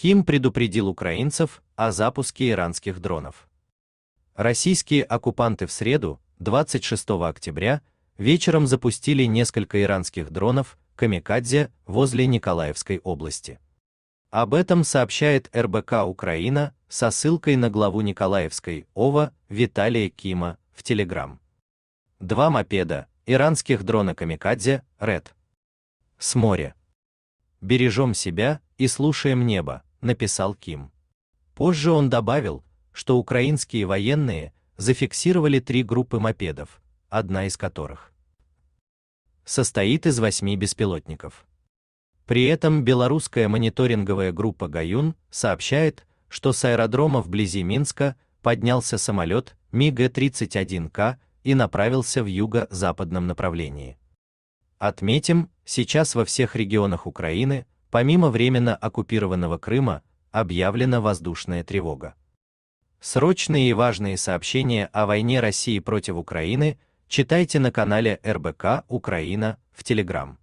Ким предупредил украинцев о запуске иранских дронов. Российские оккупанты в среду, 26 октября, вечером запустили несколько иранских дронов «Камикадзе» возле Николаевской области. Об этом сообщает РБК Украина со ссылкой на главу Николаевской ОВА Виталия Кима в Телеграм. Два мопеда, иранских дрона «Камикадзе», «Ред». С моря. Бережем себя и слушаем небо написал Ким. Позже он добавил, что украинские военные зафиксировали три группы мопедов, одна из которых состоит из восьми беспилотников. При этом белорусская мониторинговая группа Гаюн сообщает, что с аэродрома вблизи Минска поднялся самолет МиГ-31К и направился в юго-западном направлении. Отметим, сейчас во всех регионах Украины Помимо временно оккупированного Крыма, объявлена воздушная тревога. Срочные и важные сообщения о войне России против Украины читайте на канале РБК Украина в Телеграм.